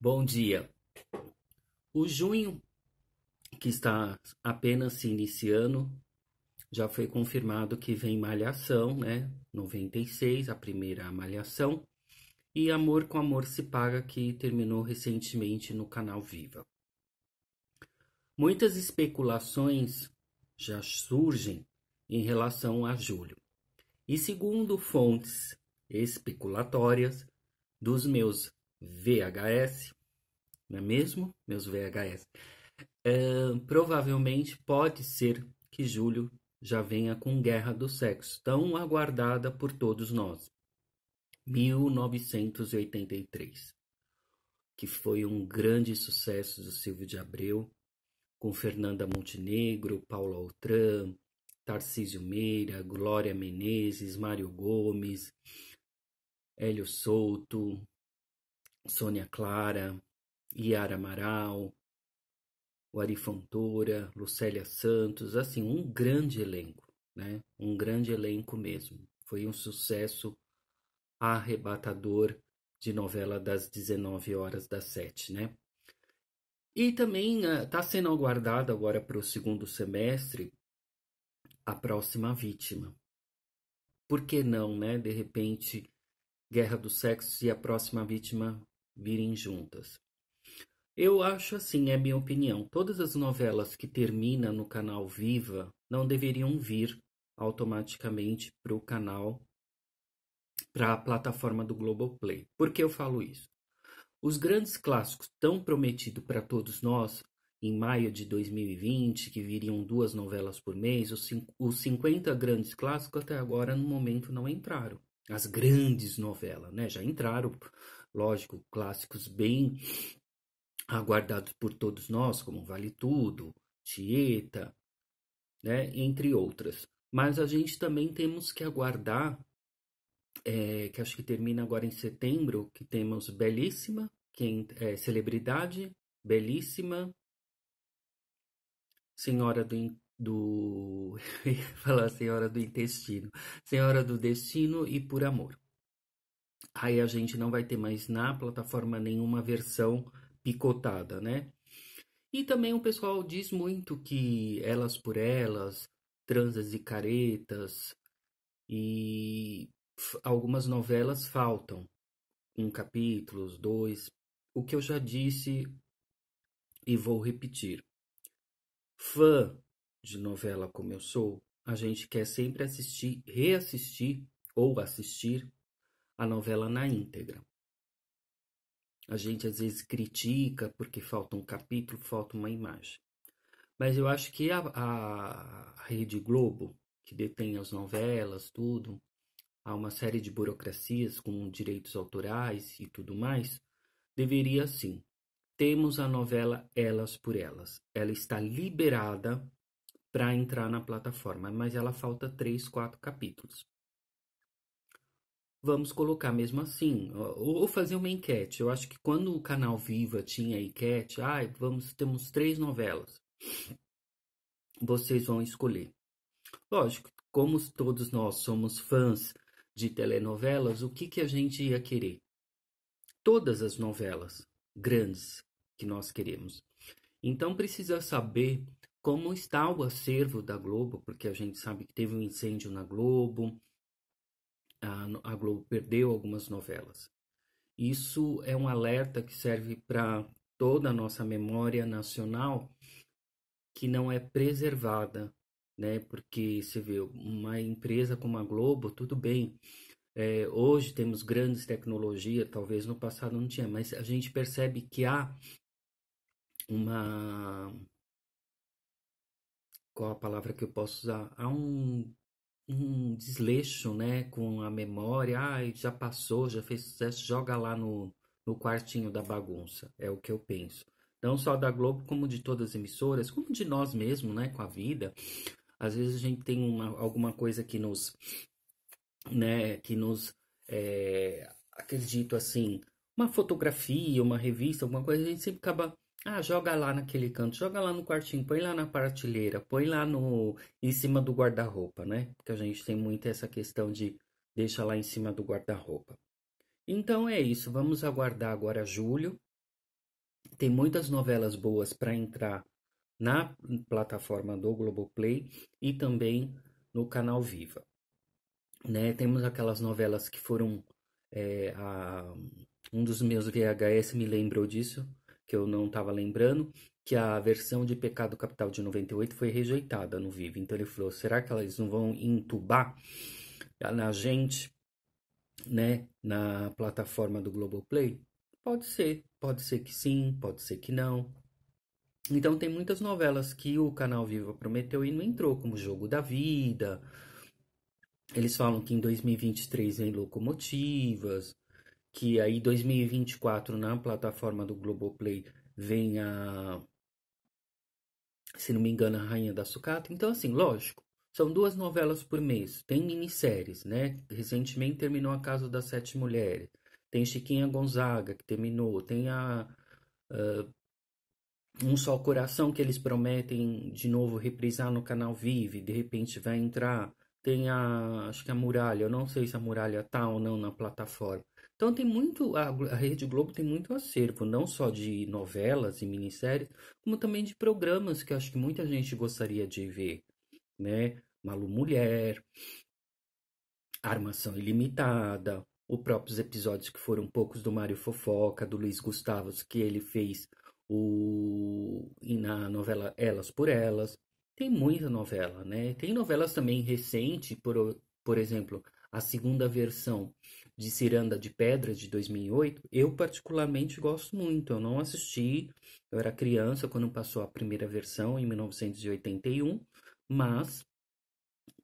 Bom dia. O junho, que está apenas se iniciando, já foi confirmado que vem Malhação, né? 96, a primeira Malhação, e Amor com Amor se Paga, que terminou recentemente no canal Viva. Muitas especulações já surgem em relação a julho. E segundo fontes especulatórias dos meus VHS, não é mesmo? Meus VHS. É, provavelmente pode ser que julho já venha com Guerra do Sexo, tão aguardada por todos nós. 1983, que foi um grande sucesso do Silvio de Abreu, com Fernanda Montenegro, Paulo Altran, Tarcísio Meira, Glória Menezes, Mário Gomes, Hélio Souto, Sônia Clara, Iara Amaral, o Ari Fontoura, Lucélia Santos, assim, um grande elenco, né? Um grande elenco mesmo. Foi um sucesso arrebatador de novela das 19 horas das 7, né? E também está ah, sendo aguardada agora para o segundo semestre a próxima vítima. Por que não, né? De repente, Guerra do Sexo e a próxima vítima virem juntas. Eu acho assim, é minha opinião. Todas as novelas que terminam no canal Viva não deveriam vir automaticamente para o canal, para a plataforma do Globoplay. Por que eu falo isso? Os grandes clássicos tão prometidos para todos nós, em maio de 2020, que viriam duas novelas por mês, os, os 50 grandes clássicos até agora, no momento, não entraram. As grandes novelas, né? Já entraram lógico, clássicos bem aguardados por todos nós, como Vale Tudo, Tieta, né, entre outras. Mas a gente também temos que aguardar, é, que acho que termina agora em setembro, que temos Belíssima, que é, é Celebridade, Belíssima, Senhora do do falar Senhora do Intestino, Senhora do Destino e Por Amor aí a gente não vai ter mais na plataforma nenhuma versão picotada, né? E também o pessoal diz muito que elas por elas, transas e caretas e algumas novelas faltam um capítulo, dois, o que eu já disse e vou repetir. Fã de novela como eu sou, a gente quer sempre assistir, reassistir ou assistir a novela na íntegra. A gente às vezes critica porque falta um capítulo, falta uma imagem. Mas eu acho que a, a Rede Globo, que detém as novelas, tudo, há uma série de burocracias com direitos autorais e tudo mais, deveria sim. Temos a novela Elas por Elas. Ela está liberada para entrar na plataforma, mas ela falta três, quatro capítulos vamos colocar mesmo assim, ou fazer uma enquete. Eu acho que quando o canal Viva tinha enquete, ah, vamos temos três novelas. Vocês vão escolher. Lógico, como todos nós somos fãs de telenovelas, o que que a gente ia querer? Todas as novelas grandes que nós queremos. Então precisa saber como está o acervo da Globo, porque a gente sabe que teve um incêndio na Globo, a, a Globo perdeu algumas novelas. Isso é um alerta que serve para toda a nossa memória nacional que não é preservada, né? Porque você vê uma empresa como a Globo, tudo bem. É, hoje temos grandes tecnologias, talvez no passado não tinha, mas a gente percebe que há uma qual a palavra que eu posso usar? Há um um desleixo, né, com a memória, ai, já passou, já fez sucesso, joga lá no, no quartinho da bagunça, é o que eu penso. Não só da Globo, como de todas as emissoras, como de nós mesmos, né, com a vida. Às vezes a gente tem uma, alguma coisa que nos, né, que nos, é, acredito assim, uma fotografia, uma revista, alguma coisa, a gente sempre acaba ah, joga lá naquele canto, joga lá no quartinho, põe lá na prateleira, põe lá no em cima do guarda-roupa, né? Porque a gente tem muito essa questão de deixa lá em cima do guarda-roupa. Então é isso, vamos aguardar agora julho. Tem muitas novelas boas para entrar na plataforma do Globoplay e também no canal Viva. Né? Temos aquelas novelas que foram. É, a, um dos meus VHS me lembrou disso, que eu não estava lembrando, que a versão de Pecado Capital de 98 foi rejeitada no Vivo. Então ele falou: será que elas não vão entubar na gente, né, na plataforma do Globoplay? Pode ser, pode ser que sim, pode ser que não. Então tem muitas novelas que o canal Viva prometeu e não entrou, como Jogo da Vida. Eles falam que em 2023 vem Locomotivas que aí 2024 na plataforma do Globoplay vem a se não me engano, a Rainha da Sucata. Então, assim, lógico, são duas novelas por mês. Tem minisséries, né? Recentemente terminou A Casa das Sete Mulheres. Tem Chiquinha Gonzaga, que terminou. Tem a uh, Um Só Coração, que eles prometem de novo reprisar no canal Vive. De repente vai entrar. Tem a. Acho que a Muralha. Eu não sei se a Muralha tá ou não na plataforma. Então tem muito a, a Rede Globo tem muito acervo, não só de novelas e minisséries, como também de programas que acho que muita gente gostaria de ver, né? Malu Mulher, Armação Ilimitada, os próprios episódios que foram poucos do Mário Fofoca, do Luiz Gustavo, que ele fez o e na novela Elas por Elas. Tem muita novela, né? Tem novelas também recente, por, por exemplo, a segunda versão de Ciranda de Pedra de 2008, eu particularmente gosto muito. Eu não assisti, eu era criança quando passou a primeira versão em 1981, mas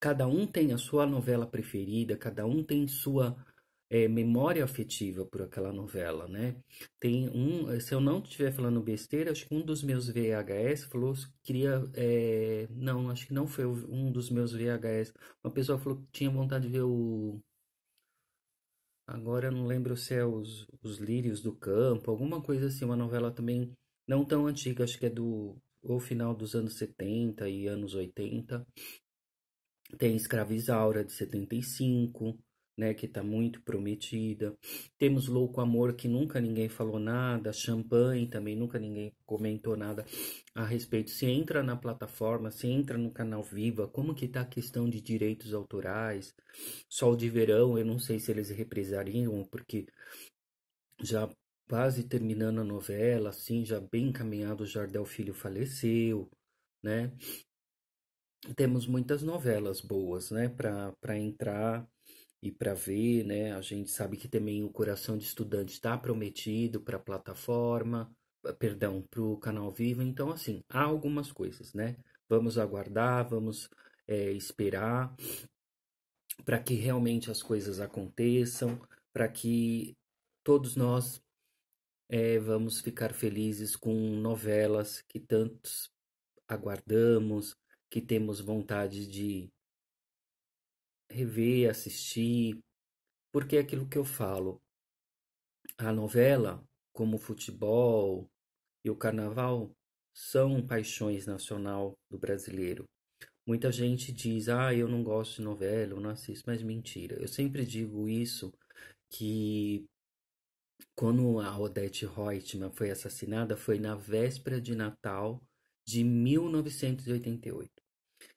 cada um tem a sua novela preferida, cada um tem sua é, memória afetiva por aquela novela, né? Tem um, se eu não estiver falando besteira, acho que um dos meus VHS falou que queria, é, não, acho que não foi um dos meus VHS. Uma pessoa falou que tinha vontade de ver o Agora eu não lembro se é os, os Lírios do Campo, alguma coisa assim, uma novela também não tão antiga, acho que é do ou final dos anos 70 e anos 80. Tem Escrava Isaura de 75, né, que está muito prometida. Temos Louco Amor, que nunca ninguém falou nada. Champanhe também, nunca ninguém comentou nada a respeito. Se entra na plataforma, se entra no canal Viva, como que está a questão de direitos autorais? Sol de Verão, eu não sei se eles represariam porque já quase terminando a novela, assim, já bem encaminhado, Jardel Filho faleceu, né? Temos muitas novelas boas, né, para entrar e para ver, né? A gente sabe que também o coração de estudante está prometido para a plataforma, eh, perdão, para o canal vivo. Então, assim, há algumas coisas, né? Vamos aguardar, vamos é, esperar para que realmente as coisas aconteçam, para que todos nós é, vamos ficar felizes com novelas que tantos aguardamos, que temos vontade de rever, assistir, porque é aquilo que eu falo. A novela, como o futebol e o carnaval, são paixões nacional do brasileiro. Muita gente diz: "Ah, eu não gosto de novela, eu não assisto", mas mentira. Eu sempre digo isso que quando a Odete Reutemann foi assassinada foi na véspera de Natal de 1988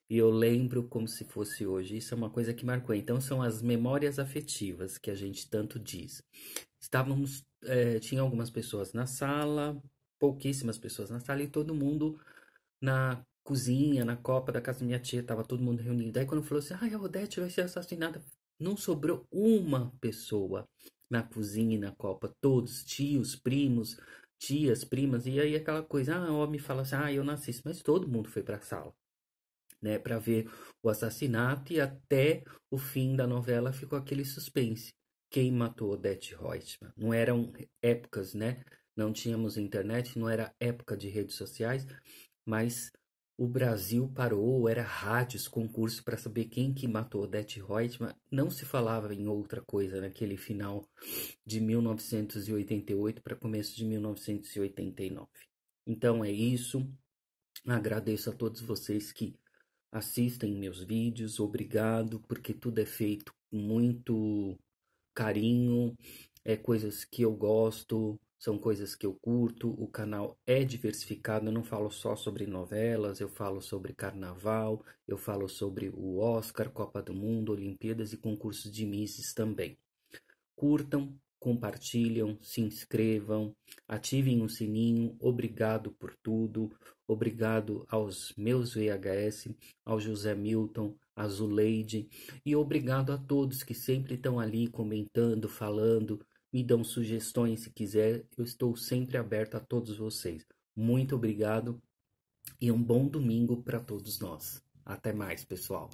e eu lembro como se fosse hoje. Isso é uma coisa que marcou. Então, são as memórias afetivas que a gente tanto diz. Estávamos, é, tinha algumas pessoas na sala, pouquíssimas pessoas na sala, e todo mundo na cozinha, na copa da casa da minha tia, estava todo mundo reunido. Aí, quando falou assim, ai, a Odete vai ser assassinada, não sobrou uma pessoa na cozinha e na copa. Todos, tios, primos, tias, primas, e aí aquela coisa, ah, o homem fala assim, ah, eu nasci mas todo mundo foi para a sala né, para ver o assassinato e até o fim da novela ficou aquele suspense. Quem matou Odete Reutemann? Não eram épocas, né? Não tínhamos internet, não era época de redes sociais, mas o Brasil parou, era rádios, concurso para saber quem que matou Odete Reutemann. Não se falava em outra coisa naquele final de 1988 para começo de 1989. Então é isso. Agradeço a todos vocês que assistem meus vídeos, obrigado, porque tudo é feito com muito carinho, é coisas que eu gosto, são coisas que eu curto. O canal é diversificado, eu não falo só sobre novelas, eu falo sobre carnaval, eu falo sobre o Oscar, Copa do Mundo, Olimpíadas e concursos de Misses também. Curtam, compartilham, se inscrevam, ativem o sininho. Obrigado por tudo. Obrigado aos meus VHS, ao José Milton, a Zuleide e obrigado a todos que sempre estão ali comentando, falando, me dão sugestões se quiser. Eu estou sempre aberto a todos vocês. Muito obrigado e um bom domingo para todos nós. Até mais, pessoal.